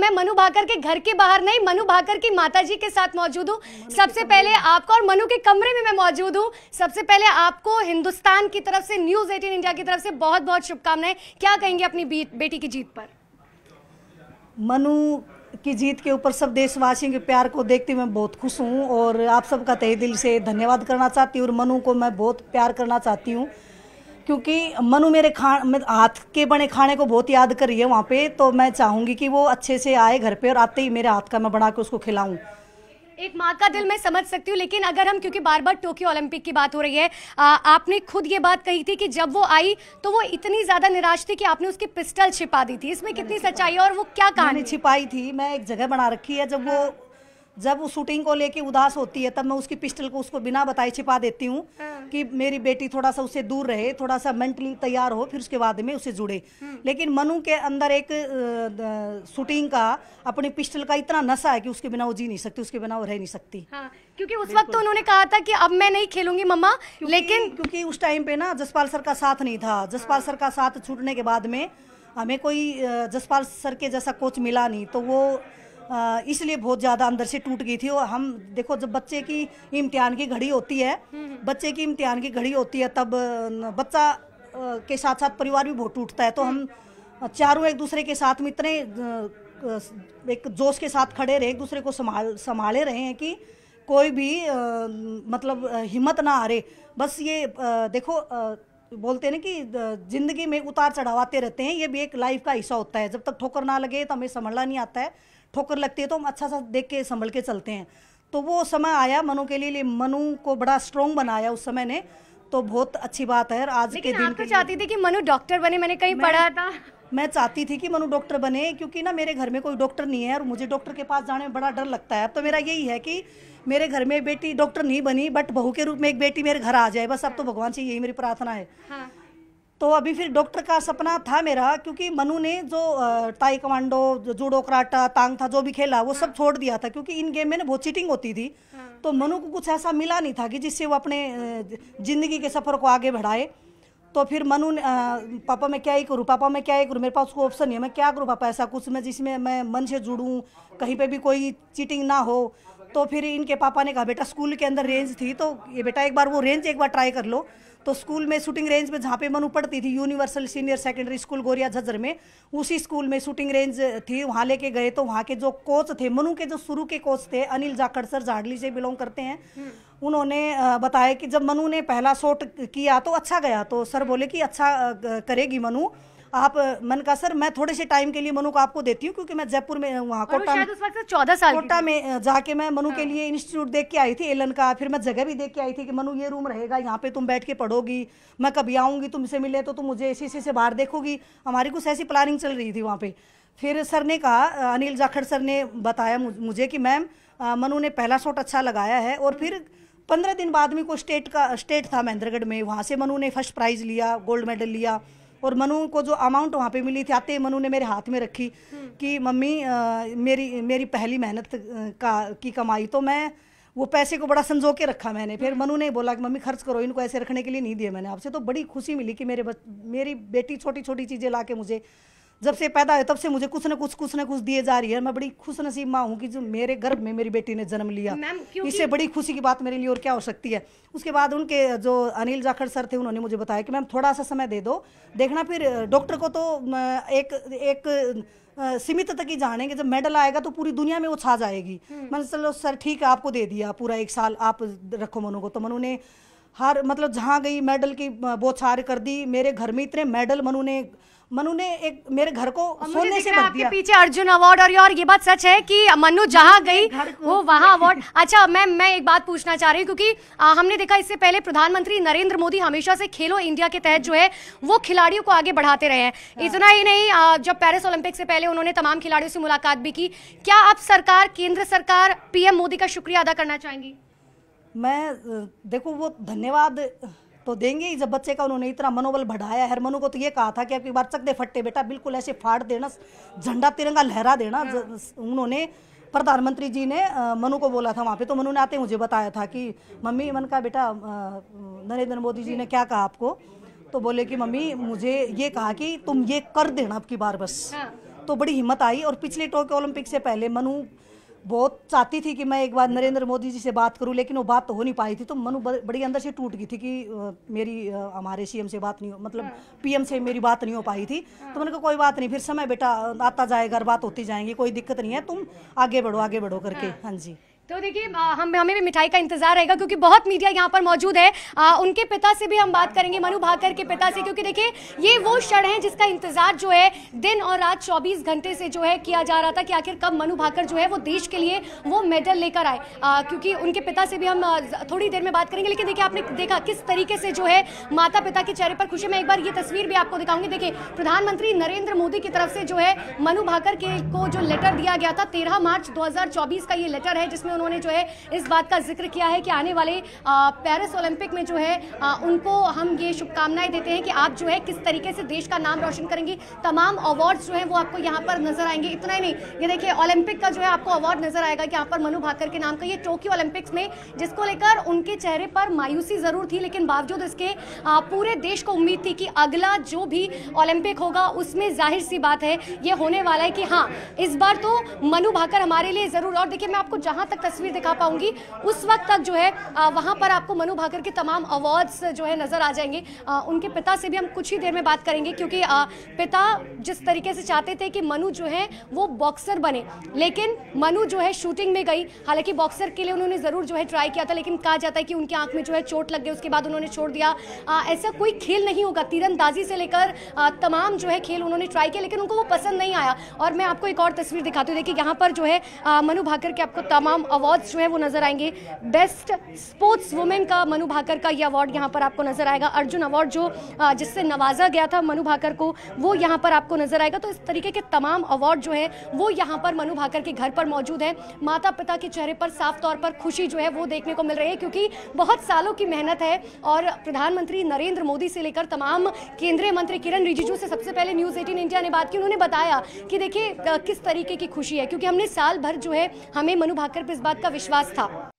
मैं मनु भाकर के घर के बाहर नहीं मनु भाकर की माताजी के साथ मौजूद हूँ सबसे पहले आपको और मनु के कमरे में मैं मौजूद हूँ सबसे पहले आपको हिंदुस्तान की तरफ से न्यूज एटीन इंडिया की तरफ से बहुत बहुत शुभकामनाएं क्या कहेंगे अपनी बेटी की जीत पर मनु की जीत के ऊपर सब देशवासियों के प्यार को देखते हुए मैं बहुत खुश हूँ और आप सबका तहे दिल से धन्यवाद करना चाहती हूँ और मनु को मैं बहुत प्यार करना चाहती हूँ क्योंकि मनु मेरे खान हाथ के बने खाने को बहुत याद कर रही है वहाँ पे तो मैं चाहूंगी कि वो अच्छे से आए घर पे और आते ही मेरे हाथ का मैं बना के उसको खिलाऊं एक माँ का दिल मैं समझ सकती हूँ लेकिन अगर हम क्योंकि बार बार टोक्यो ओलंपिक की बात हो रही है आ, आपने खुद ये बात कही थी कि जब वो आई तो वो इतनी ज्यादा निराश थी कि आपने उसकी पिस्टल छिपा दी थी इसमें कितनी सच्चाई है और वो क्या कहानी छिपाई थी मैं एक जगह बना रखी है जब वो जब वो शूटिंग को लेके उदास होती है तब मैं उसकी पिस्टल को उसको बिना बताए छिपा देती हूँ हाँ। कि मेरी बेटी थोड़ा सा उससे दूर रहे थोड़ा सा मेंटली तैयार हो फिर उसके बाद में उसे जुड़े हाँ। लेकिन मनु के अंदर एक शूटिंग का अपनी पिस्टल का इतना नशा है कि उसके बिना वो जी नहीं सकती उसके बिना वो रह नहीं सकती हाँ, क्योंकि उस वक्त तो उन्होंने कहा था कि अब मैं नहीं खेलूंगी मम्मा लेकिन क्योंकि उस टाइम पे ना जसपाल सर का साथ नहीं था हाँ। जसपाल सर का साथ छूटने के बाद में हमें कोई जसपाल सर के जैसा कोच मिला नहीं तो वो इसलिए बहुत ज़्यादा अंदर से टूट गई थी और हम देखो जब बच्चे की इम्तिहान की घड़ी होती है हम्म, हम्म। बच्चे की इम्तिहान की घड़ी होती है तब बच्चा के साथ साथ परिवार भी बहुत टूटता है तो हम चारों एक दूसरे के साथ में इतने एक जोश के साथ खड़े रहे एक दूसरे को संभाल संभाले रहे हैं कि कोई भी आ, मतलब हिम्मत ना हारे बस ये आ, देखो आ, बोलते हैं ना कि ज़िंदगी में उतार चढ़ाव आते रहते हैं ये भी एक लाइफ का हिस्सा होता है जब तक ठोकर ना लगे तो हमें संभलना नहीं आता है ठोकर लगती है तो हम अच्छा सा देख के संभल के चलते हैं तो वो समय आया मनु के लिए, मनु को बड़ा स्ट्रोंग बनाया उस समय ने तो बहुत अच्छी बात है आज के दिन आप तो चाहती थी कि मनु डॉक्टर बने मैंने कहीं मैं, पढ़ा था मैं चाहती थी कि मनु डॉक्टर बने क्योंकि ना मेरे घर में कोई डॉक्टर नहीं है और मुझे डॉक्टर के पास जाने में बड़ा डर लगता है अब तो मेरा यही है कि मेरे घर में बेटी डॉक्टर नहीं बनी बट बहू के रूप में एक बेटी मेरे घर आ जाए बस अब तो हाँ। भगवान से यही मेरी प्रार्थना है हाँ। तो अभी फिर डॉक्टर का सपना था मेरा क्योंकि मनु ने जो टाई कमांडो जूडो कराटा तांग था जो भी खेला वो हाँ। सब छोड़ दिया था क्योंकि इन गेम में ना बहुत चीटिंग होती थी हाँ। तो मनु को कुछ ऐसा मिला नहीं था कि जिससे वो अपने ज़िंदगी के सफ़र को आगे बढ़ाए तो फिर मनु ने पापा मैं क्या ही करूँ पापा मैं क्या ही करूँ मेरे पास उसको ऑप्शन नहीं है मैं क्या करूँ पापा ऐसा कुछ मैं जिसमें मैं मन से जुड़ूँ कहीं पर भी कोई चीटिंग ना हो तो फिर इनके पापा ने कहा बेटा स्कूल के अंदर रेंज थी तो ये बेटा एक बार वो रेंज एक बार ट्राई कर लो तो स्कूल में शूटिंग रेंज में जहाँ पे मनु पढ़ती थी universal senior secondary school Goriya Jhajjar में उसी स्कूल में शूटिंग रेंज थी वहाँ लेके गए तो वहाँ के जो कोच थे मनु के जो शुरू के कोच थे अनिल जाखड़ सर झाड़ली से बिलोंग करते हैं हम्म। उन्होंने बताया कि जब मनु ने पहला शॉट किया तो अच्छा गया तो सर बोले कि अच्छा करेगी मनु आप मन का सर मैं थोड़े से टाइम के लिए मनु को आपको देती हूँ क्योंकि मैं जयपुर में वहाँ कोटा में चौदह साल कोटा में जाके मैं मनु के हाँ। लिए इंस्टीट्यूट देख के आई थी एलन का फिर मैं जगह भी देख के आई थी कि मनु ये रूम रहेगा यहाँ पे तुम बैठ के पढ़ोगी मैं कभी आऊँगी तुमसे मिले तो तुम मुझे इसी से बाहर देखोगी हमारी कुछ ऐसी प्लानिंग चल रही थी वहाँ पे फिर सर ने कहा अनिल जाखड़ सर ने बताया मुझे कि मैम मनु ने पहला शॉट अच्छा लगाया है और फिर पंद्रह दिन बाद में कोई स्टेट का स्टेट था महेंद्रगढ़ में वहाँ से मनु ने फर्स्ट प्राइज़ लिया गोल्ड मेडल लिया और मनु को जो अमाउंट वहाँ पे मिली थी आते ही मनु ने मेरे हाथ में रखी हम्म। कि मम्मी आ, मेरी मेरी पहली मेहनत का की कमाई तो मैं वो पैसे को बड़ा संजो के रखा मैंने फिर हम्म। मनु ने बोला कि मम्मी खर्च करो इनको ऐसे रखने के लिए नहीं दिए मैंने आपसे तो बड़ी खुशी मिली कि मेरे बच मेरी बेटी छोटी छोटी चीज़ें ला के मुझे जब से पैदा हुए तब से मुझे कुछ ना कुछ कुछ ना कुछ दिए जा रही है मैं बड़ी खुश नसीब माँ हूँ कि जो मेरे गर्भ में मेरी बेटी ने जन्म लिया इससे बड़ी खुशी की बात मेरे लिए और क्या हो सकती है उसके बाद उनके जो अनिल जाखड़ सर थे उन्होंने मुझे बताया कि मैम थोड़ा सा समय दे दो देखना फिर डॉक्टर को तो एक एक सीमित तक ही जानेंगे जब मेडल आएगा तो पूरी दुनिया में वो छा जाएगी हम्म। मैंने चलो सर ठीक है आपको दे दिया पूरा एक साल आप रखो मनु को तो मनु ने हर मतलब जहाँ गई मेडल की बोछार कर दी मेरे घर में इतने मेडल मनु ने मनु ने एक मेरे घर को सोने से भर दिया पीछे अर्जुन अवार्ड और और ये बात सच है कि मनु जहाँ गई वो वहाँ अवार्ड अच्छा मैम मैं एक बात पूछना चाह रही हूँ क्योंकि आ, हमने देखा इससे पहले प्रधानमंत्री नरेंद्र मोदी हमेशा से खेलो इंडिया के तहत जो है वो खिलाड़ियों को आगे बढ़ाते रहे हैं हाँ। इतना ही नहीं आ, जब पेरिस ओलंपिक से पहले उन्होंने तमाम खिलाड़ियों से मुलाकात भी की क्या आप सरकार केंद्र सरकार पीएम मोदी का शुक्रिया अदा करना चाहेंगी मैं देखो वो धन्यवाद तो देंगे ही जब बच्चे का उन्होंने इतना मनोबल बढ़ाया मनु को तो ये कहा था कि आपकी बार दे फट्टे बेटा बिल्कुल ऐसे फाड़ देना झंडा तिरंगा लहरा देना हाँ। उन्होंने प्रधानमंत्री जी ने मनु को बोला था वहाँ पे तो मनु ने आते मुझे बताया था कि मम्मी मन का बेटा नरेंद्र मोदी जी ने क्या कहा आपको तो बोले कि मम्मी मुझे ये कहा कि तुम ये कर देना आपकी बार बस हाँ। तो बड़ी हिम्मत आई और पिछले टोक्यो ओलंपिक से पहले मनु बहुत चाहती थी कि मैं एक बार नरेंद्र मोदी जी से बात करूं लेकिन वो बात तो हो नहीं पाई थी तो मनु बड़ी अंदर से टूट गई थी कि मेरी हमारे सीएम से बात नहीं हो मतलब पीएम से मेरी बात नहीं हो पाई थी तो मैंने कहा कोई बात नहीं फिर समय बेटा आता जाएगा बात होती जाएंगी कोई दिक्कत नहीं है तुम आगे बढ़ो आगे बढ़ो करके हाँ जी तो देखिए हम हमें भी मिठाई का इंतजार रहेगा क्योंकि बहुत मीडिया यहाँ पर मौजूद है आ, उनके पिता से भी हम बात करेंगे मनु भाकर के पिता से क्योंकि देखिए ये वो क्षण है जिसका इंतजार जो है दिन और रात 24 घंटे से जो है किया जा रहा था कि आखिर कब मनु भाकर जो है वो देश के लिए वो मेडल लेकर आए आ, क्योंकि उनके पिता से भी हम थोड़ी देर में बात करेंगे लेकिन देखिए आपने देखा किस तरीके से जो है माता पिता के चेहरे पर खुशी में एक बार ये तस्वीर भी आपको दिखाऊंगी देखिए प्रधानमंत्री नरेंद्र मोदी की तरफ से जो है मनु भाकर के को जो लेटर दिया गया था तेरह मार्च दो का ये लेटर है जिसमें उन्होंने जो है इस बात का जिक्र किया है कि आने वाले पेरिस ओलंपिक में जो है उनको हम ये शुभकामनाएं देते हैं कि आप जो है किस तरीके से देश का नाम रोशन करेंगी तमाम अवार्ड्स जो है वो आपको यहाँ पर नजर आएंगे इतना ही नहीं ये देखिए ओलंपिक का जो है आपको अवार्ड नजर आएगा कि यहाँ पर मनु भाकर के नाम का ये टोक्यो ओलंपिक्स में जिसको लेकर उनके चेहरे पर मायूसी जरूर थी लेकिन बावजूद इसके पूरे देश को उम्मीद थी कि अगला जो भी ओलंपिक होगा उसमें जाहिर सी बात है ये होने वाला है कि हाँ इस बार तो मनु भाकर हमारे लिए जरूर और देखिए मैं आपको जहां तक तस्वीर दिखा पाऊंगी उस वक्त तक जो है वहां पर आपको मनु भाकर के तमाम अवार्ड्स जो है नज़र आ जाएंगे उनके पिता से भी हम कुछ ही देर में बात करेंगे क्योंकि पिता जिस तरीके से चाहते थे कि मनु जो है वो बॉक्सर बने लेकिन मनु जो है शूटिंग में गई हालांकि बॉक्सर के लिए उन्होंने ज़रूर जो है ट्राई किया था लेकिन कहा जाता है कि उनकी आंख में जो है चोट लग गई उसके बाद उन्होंने छोड़ दिया ऐसा कोई खेल नहीं होगा तीरंदाजी से लेकर तमाम जो है खेल उन्होंने ट्राई किया लेकिन उनको वो पसंद नहीं आया और मैं आपको एक और तस्वीर दिखाती हूँ देखिए यहाँ पर जो है मनु भाकर के आपको तमाम अवार्ड्स जो है वो नज़र आएंगे बेस्ट स्पोर्ट्स वुमेन का मनु भाकर का ये अवार्ड यहाँ पर आपको नज़र आएगा अर्जुन अवार्ड जो जिससे नवाजा गया था मनु भाकर को वो यहाँ पर आपको नज़र आएगा तो इस तरीके के तमाम अवार्ड जो है वो यहाँ पर मनु भाकर के घर पर मौजूद है माता पिता के चेहरे पर साफ तौर पर खुशी जो है वो देखने को मिल रही है क्योंकि बहुत सालों की मेहनत है और प्रधानमंत्री नरेंद्र मोदी से लेकर तमाम केंद्रीय मंत्री किरण रिजिजू से सबसे पहले न्यूज़ एटीन इंडिया ने बात की उन्होंने बताया कि देखिए किस तरीके की खुशी है क्योंकि हमने साल भर जो है हमें मनु भाकर पर इस बात का विश्वास था